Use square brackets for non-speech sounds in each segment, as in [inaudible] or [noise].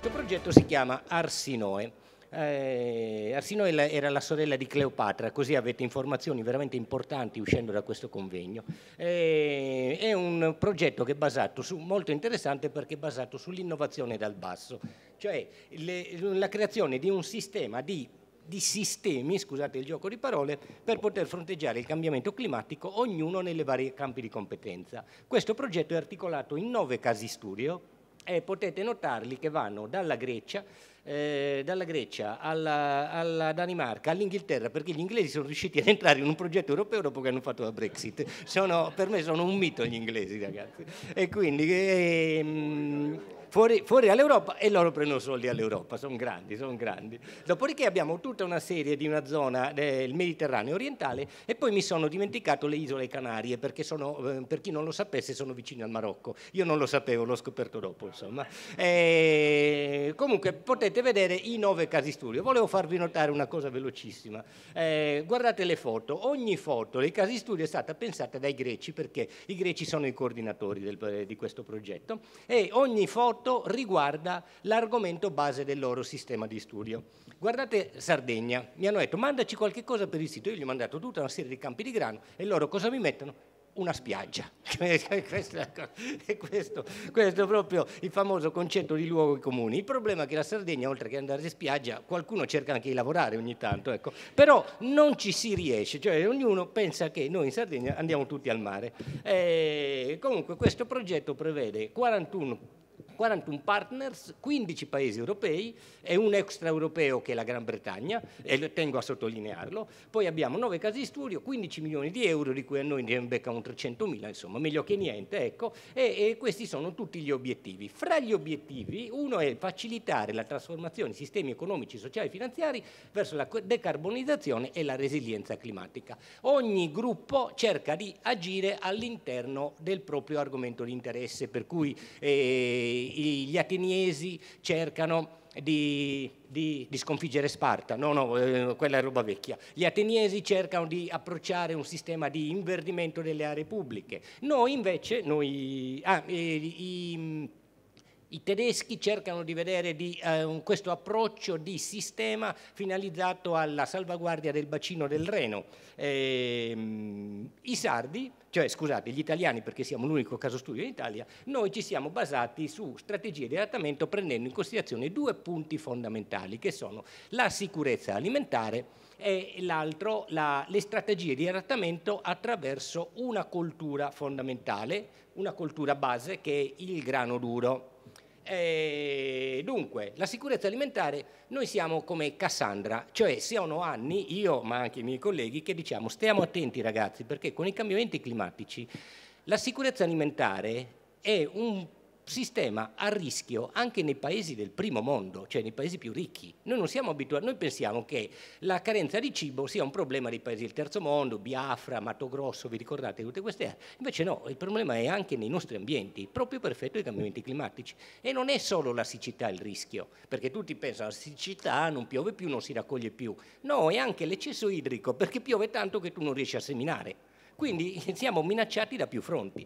Questo progetto si chiama Arsinoe. Eh, Arsinoe era la sorella di Cleopatra, così avete informazioni veramente importanti uscendo da questo convegno. Eh, è un progetto che è basato su, molto interessante perché è basato sull'innovazione dal basso, cioè le, la creazione di un sistema di, di sistemi, scusate il gioco di parole, per poter fronteggiare il cambiamento climatico, ognuno nelle varie campi di competenza. Questo progetto è articolato in nove casi studio, e potete notarli che vanno dalla Grecia, eh, dalla Grecia alla, alla, Danimarca, all'Inghilterra, perché gli inglesi sono riusciti ad entrare in un progetto europeo dopo che hanno fatto la Brexit. Sono, per me sono un mito gli inglesi, ragazzi. E quindi... Eh, fuori, fuori all'Europa e loro prendono soldi all'Europa, sono grandi, sono grandi. Dopodiché abbiamo tutta una serie di una zona del eh, Mediterraneo orientale e poi mi sono dimenticato le isole Canarie perché sono, eh, per chi non lo sapesse sono vicine al Marocco. Io non lo sapevo, l'ho scoperto dopo insomma. E eh, comunque potete vedere i nove casi studio. Volevo farvi notare una cosa velocissima. Eh, guardate le foto, ogni foto dei casi studio è stata pensata dai greci perché i greci sono i coordinatori del, di questo progetto e ogni foto quanto riguarda l'argomento base del loro sistema di studio. Guardate Sardegna, mi hanno detto mandaci qualche cosa per il sito, io gli ho mandato tutta una serie di campi di grano e loro cosa mi mettono? una spiaggia. [laughs] questo, questo, questo, è proprio il famoso concetto di luoghi comuni. Il problema è che la Sardegna, oltre che andare in spiaggia, qualcuno cerca anche di lavorare ogni tanto, ecco. però non ci si riesce, cioè ognuno pensa che noi in Sardegna andiamo tutti al mare. E eh, comunque questo progetto prevede 41 41 partners, 15 paesi europei e un extraeuropeo che è la Gran Bretagna, e tengo a sottolinearlo. Poi abbiamo 9 casi di studio, 15 milioni di euro, di cui a noi ne imbeccano 300 mila, insomma, meglio che niente, ecco, e, e questi sono tutti gli obiettivi. Fra gli obiettivi, uno è facilitare la trasformazione di sistemi economici, sociali e finanziari verso la decarbonizzazione e la resilienza climatica. Ogni gruppo cerca di agire all'interno del proprio argomento di interesse, per cui eh, gli ateniesi cercano di, di, di, sconfiggere Sparta, no, no, eh, quella è roba vecchia. Gli ateniesi cercano di approcciare un sistema di inverdimento delle aree pubbliche. Noi invece, noi, ah, eh, i, i, i tedeschi cercano di vedere di, eh, questo approccio di sistema finalizzato alla salvaguardia del bacino del Reno. Eh, I sardi, cioè scusate, gli italiani perché siamo l'unico caso studio in Italia, noi ci siamo basati su strategie di adattamento prendendo in considerazione due punti fondamentali che sono la sicurezza alimentare e l'altro la, le strategie di adattamento attraverso una cultura fondamentale, una cultura base che è il grano duro. E eh, dunque, la sicurezza alimentare, noi siamo come Cassandra, cioè sono anni, io ma anche i miei colleghi, che diciamo stiamo attenti ragazzi, perché con i cambiamenti climatici la sicurezza alimentare è un sistema a rischio anche nei paesi del primo mondo, cioè nei paesi più ricchi. Noi non siamo abituati, noi pensiamo che la carenza di cibo sia un problema dei paesi del terzo mondo, Biafra, Mato Grosso, vi ricordate tutte queste aree? Invece no, il problema è anche nei nostri ambienti, proprio per effetto dei cambiamenti climatici. E non è solo la siccità il rischio, perché tutti pensano alla siccità, non piove più, non si raccoglie più. No, è anche l'eccesso idrico, perché piove tanto che tu non riesci a seminare. Quindi siamo minacciati da più fronti.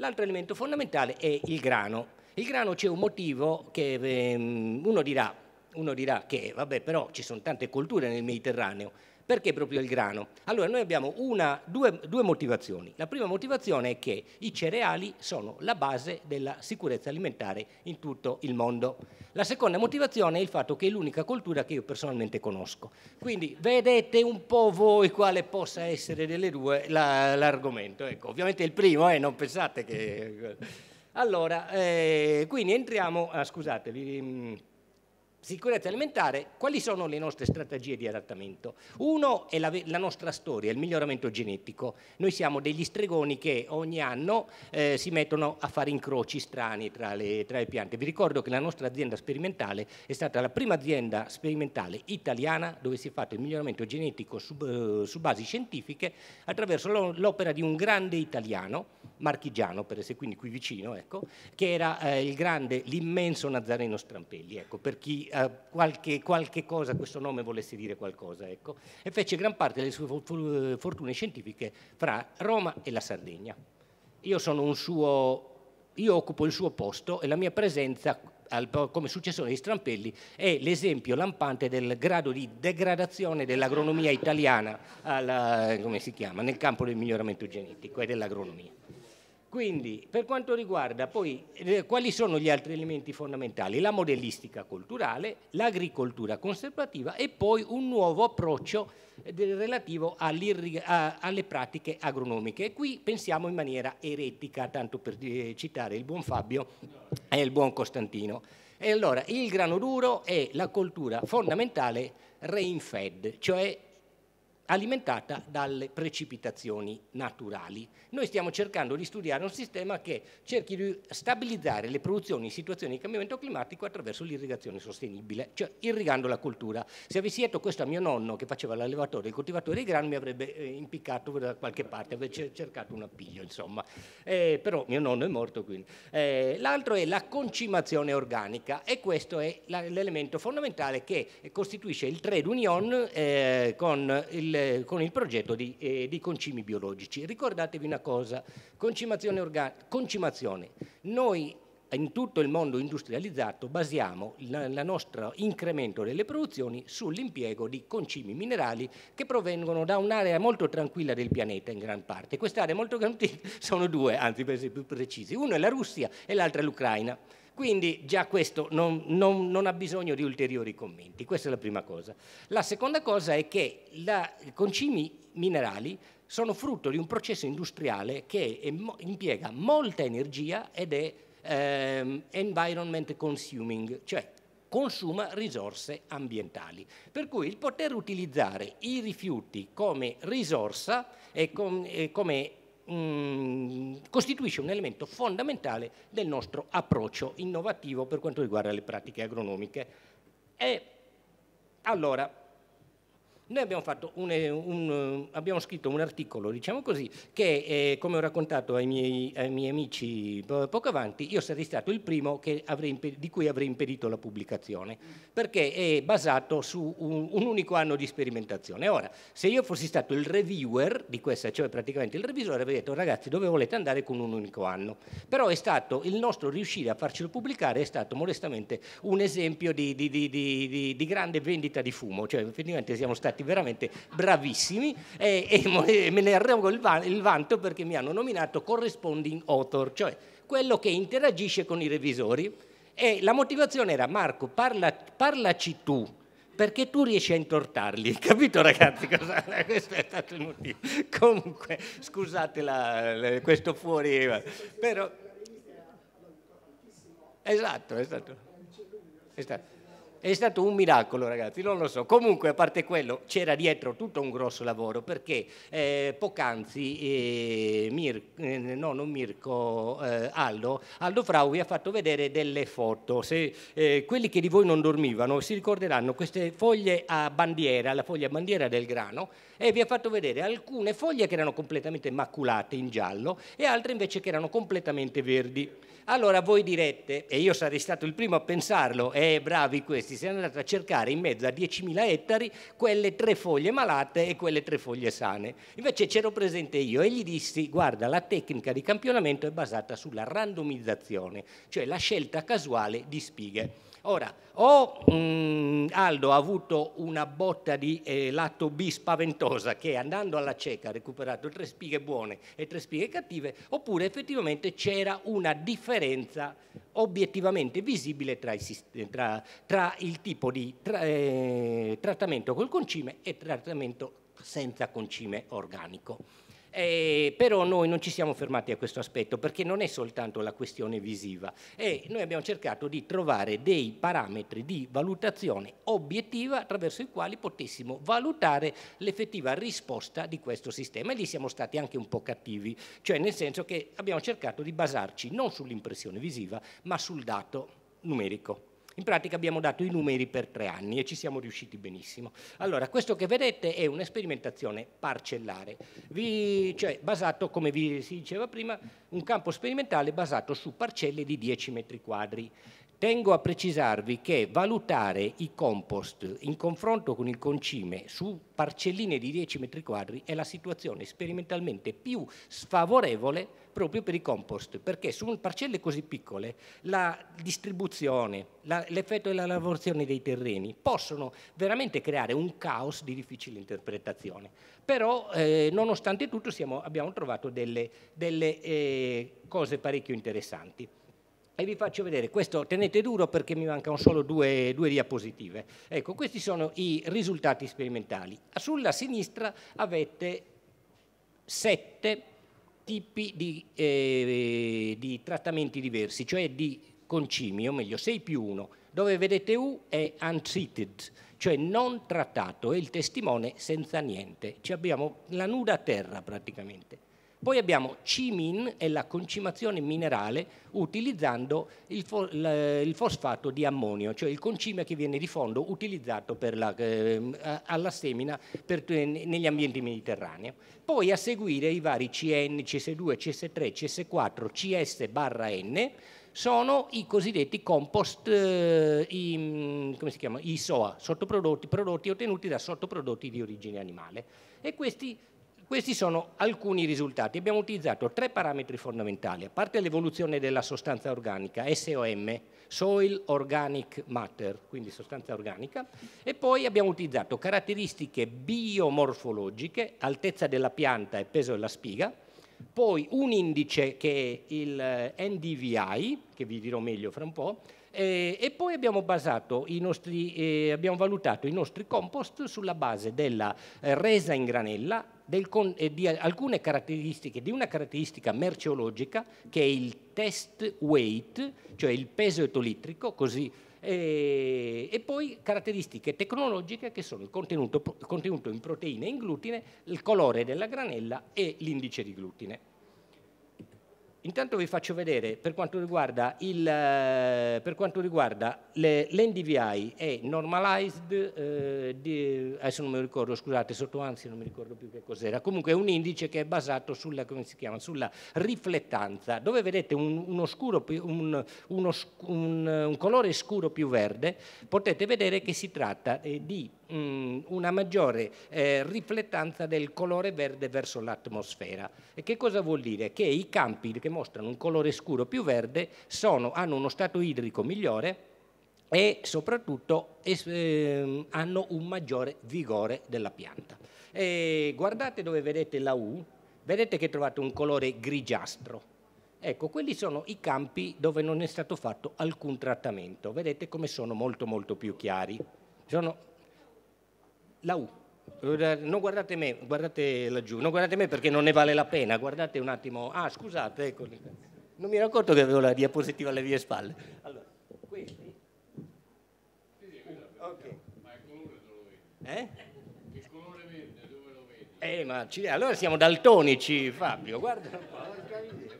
L'altro elemento fondamentale è il grano. Il grano c'è un motivo che ehm, uno dirà, uno dirà che vabbè però ci sono tante colture nel Mediterraneo, perché proprio il grano? Allora noi abbiamo una, due, due motivazioni. La prima motivazione è che i cereali sono la base della sicurezza alimentare in tutto il mondo. La seconda motivazione è il fatto che è l'unica cultura che io personalmente conosco. Quindi vedete un po' voi quale possa essere delle due la, l'argomento. Ecco, ovviamente il primo, eh, non pensate che... [laughs] Allora, eh, quindi entriamo, ah, scusatevi, mm, sicurezza alimentare, quali sono le nostre strategie di adattamento? Uno è la, la, nostra storia, il miglioramento genetico. Noi siamo degli stregoni che ogni anno eh, si mettono a fare incroci strani tra le, tra le, piante. Vi ricordo che la nostra azienda sperimentale è stata la prima azienda sperimentale italiana dove si è fatto il miglioramento genetico su, eh, su basi scientifiche attraverso l'opera di un grande italiano marchigiano, per essere quindi qui vicino, ecco, che era eh, il grande, l'immenso Nazareno Strampelli, ecco, per chi eh, qualche, qualche, cosa, questo nome volesse dire qualcosa, ecco, e fece gran parte delle sue fortune scientifiche fra Roma e la Sardegna. Io sono un suo, io occupo il suo posto e la mia presenza al, come successore di Strampelli è l'esempio lampante del grado di degradazione dell'agronomia italiana al, chiama, nel campo del miglioramento genetico e dell'agronomia. Quindi per quanto riguarda poi eh, quali sono gli altri elementi fondamentali? La modellistica culturale, l'agricoltura conservativa e poi un nuovo approccio eh, relativo a, alle pratiche agronomiche. E qui pensiamo in maniera eretica, tanto per eh, citare il buon Fabio e il buon Costantino. E allora il grano duro è la coltura fondamentale reinfed, cioè alimentata dalle precipitazioni naturali. Noi stiamo cercando di studiare un sistema che cerchi di stabilizzare le produzioni in situazioni di cambiamento climatico attraverso l'irrigazione sostenibile, cioè irrigando la cultura. Se avessi detto questo a mio nonno che faceva l'allevatore, il coltivatore di grano, mi avrebbe eh, impiccato da qualche parte, avrebbe cercato un appiglio, insomma. Eh, però mio nonno è morto, quindi. Eh, l'altro è la concimazione organica e questo è l'elemento fondamentale che costituisce il trade union eh, con il eh, con il progetto di, eh, di, concimi biologici. Ricordatevi una cosa, concimazione organica, concimazione. Noi in tutto il mondo industrializzato basiamo il nostro incremento delle produzioni sull'impiego di concimi minerali che provengono da un'area molto tranquilla del pianeta in gran parte. Queste aree molto tranquille [laughs] sono due, anzi per essere più precisi, una è la Russia e l'altra è l'Ucraina. Quindi già questo non, non, non, ha bisogno di ulteriori commenti, questa è la prima cosa. La seconda cosa è che i concimi minerali sono frutto di un processo industriale che è, impiega molta energia ed è ehm, environment consuming, cioè consuma risorse ambientali. Per cui il poter utilizzare i rifiuti come risorsa e, com, e come Mm, costituisce un elemento fondamentale del nostro approccio innovativo per quanto riguarda le pratiche agronomiche. E allora, noi abbiamo, un, un, abbiamo, scritto un articolo, diciamo così, che eh, come ho raccontato ai miei, ai miei amici poco avanti, io sarei stato il primo di cui avrei impedito la pubblicazione, perché è basato su un, un, unico anno di sperimentazione. Ora, se io fossi stato il reviewer di questa, cioè praticamente il revisore, avrei detto ragazzi dove volete andare con un unico anno. Però è stato il nostro riuscire a farcelo pubblicare è stato modestamente un esempio di, di, di, di grande vendita di fumo, cioè effettivamente siamo stati stati veramente bravissimi e, e me ne arrogo il, van, il vanto perché mi hanno nominato corresponding author, cioè quello che interagisce con i revisori. E la motivazione era Marco, parla, parlaci tu, perché tu riesci a intortarli, [laughs] capito ragazzi? Cosa? [laughs] Questo è stato il motivo. Comunque, scusate la, questo fuori, però... Esatto, esatto. esatto. È stato un miracolo ragazzi, non lo so. Comunque a parte quello c'era dietro tutto un grosso lavoro perché eh, poc'anzi eh, Mir, eh, no, non Mirko, eh, Aldo, Aldo Frau vi ha fatto vedere delle foto. Se, eh, quelli che di voi non dormivano si ricorderanno queste foglie a bandiera, la foglia a bandiera del grano e vi ha fatto vedere alcune foglie che erano completamente maculate in giallo e altre invece che erano completamente verdi. Allora voi direte, e io sarei stato il primo a pensarlo, eh bravi questi, si è andato a cercare in mezzo a 10.000 ettari quelle tre foglie malate e quelle tre foglie sane. Invece c'ero presente io e gli dissi, guarda, la tecnica di campionamento è basata sulla randomizzazione, cioè la scelta casuale di spighe. Ora, o mh, mm, Aldo ha avuto una botta di eh, lato B spaventosa che andando alla cieca ha recuperato tre spighe buone e tre spighe cattive, oppure effettivamente c'era una differenza obiettivamente visibile tra, il, tra, tra il tipo di tra, eh, trattamento col concime e trattamento senza concime organico. Eh, però noi non ci siamo fermati a questo aspetto perché non è soltanto la questione visiva e noi abbiamo cercato di trovare dei parametri di valutazione obiettiva attraverso i quali potessimo valutare l'effettiva risposta di questo sistema e lì siamo stati anche un po' cattivi, cioè nel senso che abbiamo cercato di basarci non sull'impressione visiva ma sul dato numerico. In pratica abbiamo dato i numeri per tre anni e ci siamo riusciti benissimo. Allora, questo che vedete è un'esperimentazione parcellare, vi, cioè basato, come vi si diceva prima, un campo sperimentale basato su parcelle di 10 metri quadri. Tengo a precisarvi che valutare i compost in confronto con il concime su parcelline di 10 metri quadri è la situazione sperimentalmente più sfavorevole proprio per i compost, perché su parcelle così piccole la distribuzione, l'effetto della lavorazione dei terreni possono veramente creare un caos di difficile interpretazione. Però eh, nonostante tutto siamo, abbiamo trovato delle, delle eh, cose parecchio interessanti e vi faccio vedere, questo tenete duro perché mi mancano solo due, due, diapositive. Ecco, questi sono i risultati sperimentali. Sulla sinistra avete sette tipi di, eh, di trattamenti diversi, cioè di concimi, o meglio 6 più 1, dove vedete U è untreated, cioè non trattato, e il testimone senza niente. Ci abbiamo la nuda terra praticamente. Poi abbiamo Cimin è la concimazione minerale utilizzando il, fo il, fosfato di ammonio, cioè il concime che viene di fondo utilizzato la, eh, alla semina per, eh, negli ambienti mediterranei. Poi a seguire i vari CN, CS2, CS3, CS4, CS barra N sono i cosiddetti compost, eh, i, mm, come si chiama, i SOA, sottoprodotti, prodotti ottenuti da sottoprodotti di origine animale. E questi questi sono alcuni risultati. Abbiamo utilizzato tre parametri fondamentali, a parte l'evoluzione della sostanza organica, SOM, Soil Organic Matter, quindi sostanza organica, e poi abbiamo utilizzato caratteristiche biomorfologiche, altezza della pianta e peso della spiga, poi un indice che è il eh, NDVI, che vi dirò meglio fra un po', e poi abbiamo, nostri, eh, abbiamo, valutato i nostri compost sulla base della eh, resa in granella del, eh, di alcune caratteristiche, di una caratteristica merceologica che è il test weight, cioè il peso etolitrico, così, e, eh, e poi caratteristiche tecnologiche che sono il contenuto, il contenuto in proteine e in glutine, il colore della granella e l'indice di glutine. Intanto vi faccio vedere per quanto riguarda, il, eh, per quanto riguarda le, l'NDVI e normalized, eh, di, adesso non mi ricordo, scusate, sotto ansia non mi ricordo più che cos'era, comunque è un indice che è basato sulla, chiama, sulla riflettanza, dove vedete un, uno scuro, un, uno, un, un, colore scuro più verde, potete vedere che si tratta eh, di mm, una maggiore eh, riflettanza del colore verde verso l'atmosfera. E che cosa vuol dire? Che i campi che mostrano un colore scuro più verde sono, hanno uno stato idrico migliore e soprattutto eh, hanno un maggiore vigore della pianta. E guardate dove vedete la U, vedete che trovate un colore grigiastro. Ecco, quelli sono i campi dove non è stato fatto alcun trattamento. Vedete come sono molto molto più chiari. Sono la U. Non guardate me, guardate laggiù, non guardate me perché non ne vale la pena, guardate un attimo, ah scusate, ecco, non mi ero accorto che avevo la diapositiva alle mie spalle. Allora, questi. Okay. Ma il colore dove lo vedi? Eh? Il colore verde dove lo vedi? Eh, ma ci... allora siamo daltonici, Fabio, guarda un po'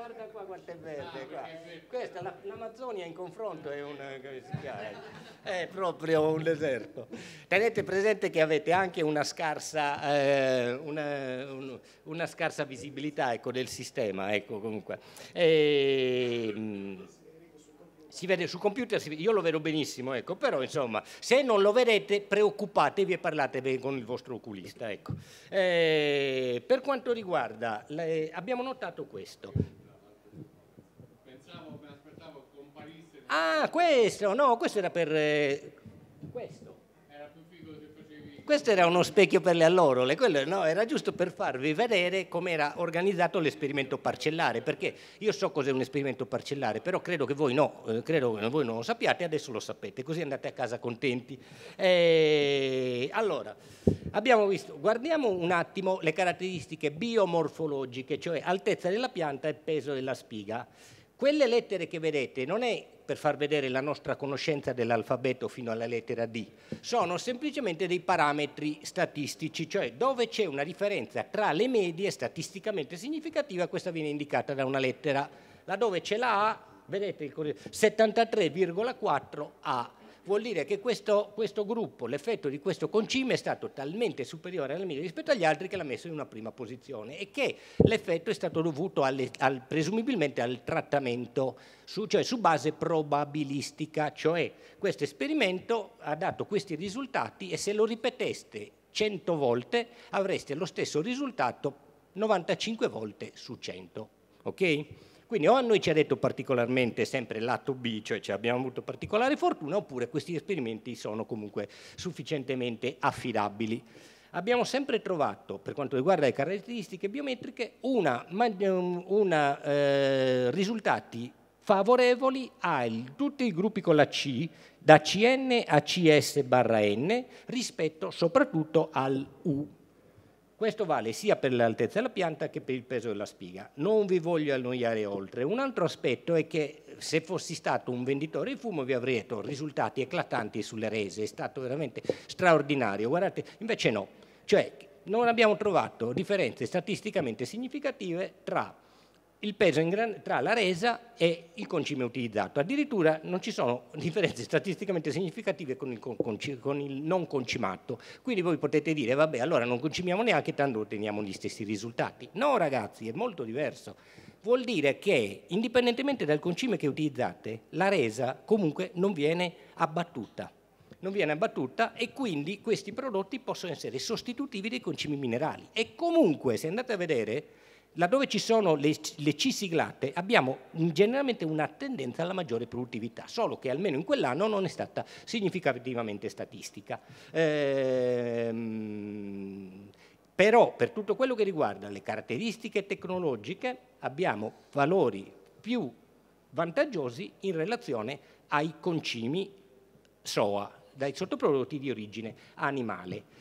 guarda qua quanto è verde qua. Questa, la, l'Amazzonia in confronto è, un, è proprio un deserto. Tenete presente che avete anche una scarsa, eh, una, un, una scarsa visibilità ecco, del sistema, ecco comunque. E, ehm, si vede sul computer, io lo vedo benissimo, ecco, però insomma, se non lo vedete preoccupatevi e parlate con il vostro oculista. Ecco. Eh, per quanto riguarda, le, abbiamo notato questo, Ah, questo, no, questo era per... Eh, questo. Era più figo se facevi... Questo era uno specchio per le allorole, quello no, era giusto per farvi vedere come era organizzato l'esperimento parcellare, perché io so cos'è un esperimento parcellare, però credo che voi no, eh, credo che voi non lo sappiate, adesso lo sapete, così andate a casa contenti. Eh, allora, abbiamo visto, guardiamo un attimo le caratteristiche biomorfologiche, cioè altezza della pianta e peso della spiga. Quelle lettere che vedete non è per far vedere la nostra conoscenza dell'alfabeto fino alla lettera D, sono semplicemente dei parametri statistici, cioè dove c'è una differenza tra le medie statisticamente significativa, questa viene indicata da una lettera, laddove c'è la A, vedete il 73,4 A vuol dire che questo, questo gruppo, l'effetto di questo concime è stato talmente superiore alla media rispetto agli altri che l'ha messo in una prima posizione e che l'effetto è stato dovuto alle, al, presumibilmente al trattamento, su, cioè su base probabilistica, cioè questo esperimento ha dato questi risultati e se lo ripeteste 100 volte avreste lo stesso risultato 95 volte su 100. Okay? Quindi o a noi ci ha detto particolarmente sempre lato B, cioè ci abbiamo avuto particolare fortuna, oppure questi esperimenti sono comunque sufficientemente affidabili. Abbiamo sempre trovato, per quanto riguarda le caratteristiche biometriche, una, ehm, una eh, risultati favorevoli a tutti i gruppi con la C, da CN a CS-N, barra rispetto soprattutto al U questo vale sia per l'altezza della pianta che per il peso della spiga. Non vi voglio annoiare oltre. Un altro aspetto è che se fossi stato un venditore di fumo vi avrei detto risultati eclatanti sulle rese, è stato veramente straordinario. Guardate, invece no. Cioè, non abbiamo trovato differenze statisticamente significative tra il peso tra la resa e il concime utilizzato. Addirittura non ci sono [laughs] differenze statisticamente significative con il, con, con il, non concimato. Quindi voi potete dire, vabbè, allora non concimiamo neanche, tanto otteniamo gli stessi risultati. No, ragazzi, è molto diverso. Vuol dire che, indipendentemente dal concime che utilizzate, la resa comunque non viene abbattuta. Non viene abbattuta e quindi questi prodotti possono essere sostitutivi dei concimi minerali. E comunque, se andate a vedere, laddove ci sono le, le C siglate abbiamo generalmente una tendenza alla maggiore produttività, solo che almeno in quell'anno non è stata significativamente statistica. Ehm, però per tutto quello che riguarda le caratteristiche tecnologiche abbiamo valori più vantaggiosi in relazione ai concimi SOA, dai sottoprodotti di origine animale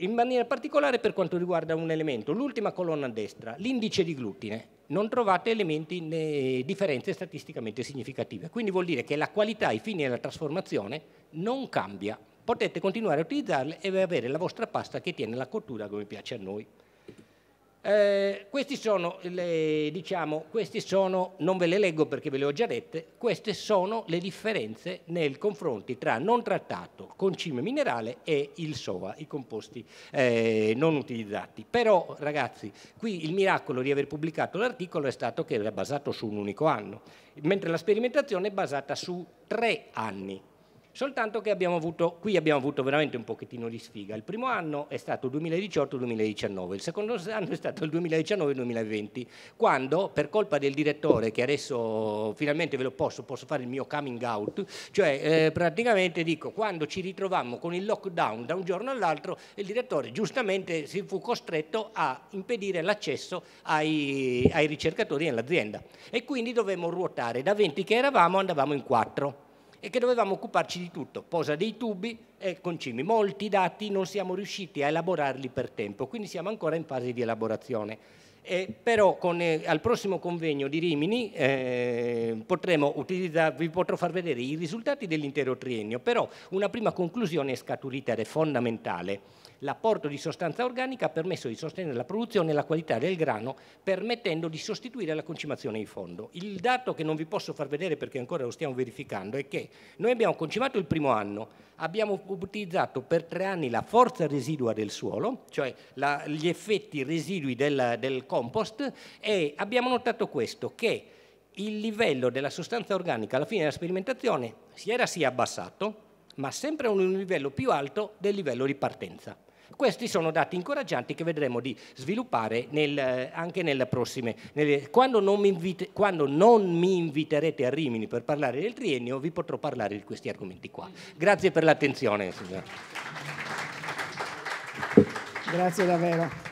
in maniera particolare per quanto riguarda un elemento, l'ultima colonna a destra, l'indice di glutine, non trovate elementi né differenze statisticamente significative, quindi vuol dire che la qualità ai fini della trasformazione non cambia, potete continuare a utilizzarle e avere la vostra pasta che tiene la cottura come piace a noi. Eh, questi, sono le, diciamo, questi sono, non ve le leggo perché ve le ho già dette, queste sono le differenze nel confronti tra non trattato, concime minerale e il SOVA, i composti eh, non utilizzati. Però ragazzi, qui il miracolo di aver pubblicato l'articolo è stato che era basato su un unico anno, mentre la sperimentazione è basata su tre anni Soltanto che abbiamo avuto, qui abbiamo avuto veramente un pochettino di sfiga. Il primo anno è stato 2018-2019, il secondo [laughs] anno è stato il 2019-2020, quando per colpa del direttore, che adesso finalmente ve lo posso, posso fare il mio coming out, cioè eh, praticamente dico quando ci ritrovammo con il lockdown da un giorno all'altro, il direttore giustamente si fu costretto a impedire l'accesso ai, ai ricercatori nell'azienda e quindi dovevamo ruotare da 20 che eravamo andavamo in 4 e che dovevamo occuparci di tutto, posa dei tubi e concimi. Molti dati non siamo riusciti a elaborarli per tempo, quindi siamo ancora in fase di elaborazione. Eh, però con, eh, al prossimo convegno di Rimini eh, vi potrò far vedere i risultati dell'intero triennio, però una prima conclusione è scaturita ed è fondamentale L'apporto di sostanza organica ha permesso di sostenere la produzione e la qualità del grano, permettendo di sostituire la concimazione in fondo. Il dato che non vi posso far vedere perché ancora lo stiamo verificando è che noi abbiamo concimato il primo anno, abbiamo utilizzato per tre anni la forza residua del suolo, cioè la, gli effetti residui del, del compost, e abbiamo notato questo, che il livello della sostanza organica alla fine della sperimentazione si era sì abbassato, ma sempre a un livello più alto del livello di partenza. Questi sono dati incoraggianti che vedremo di sviluppare nel, eh, anche nelle prossime. Nelle, quando, non invite, quando, non mi inviterete a Rimini per parlare del triennio, vi potrò parlare di questi argomenti qua. Grazie per l'attenzione. Grazie davvero.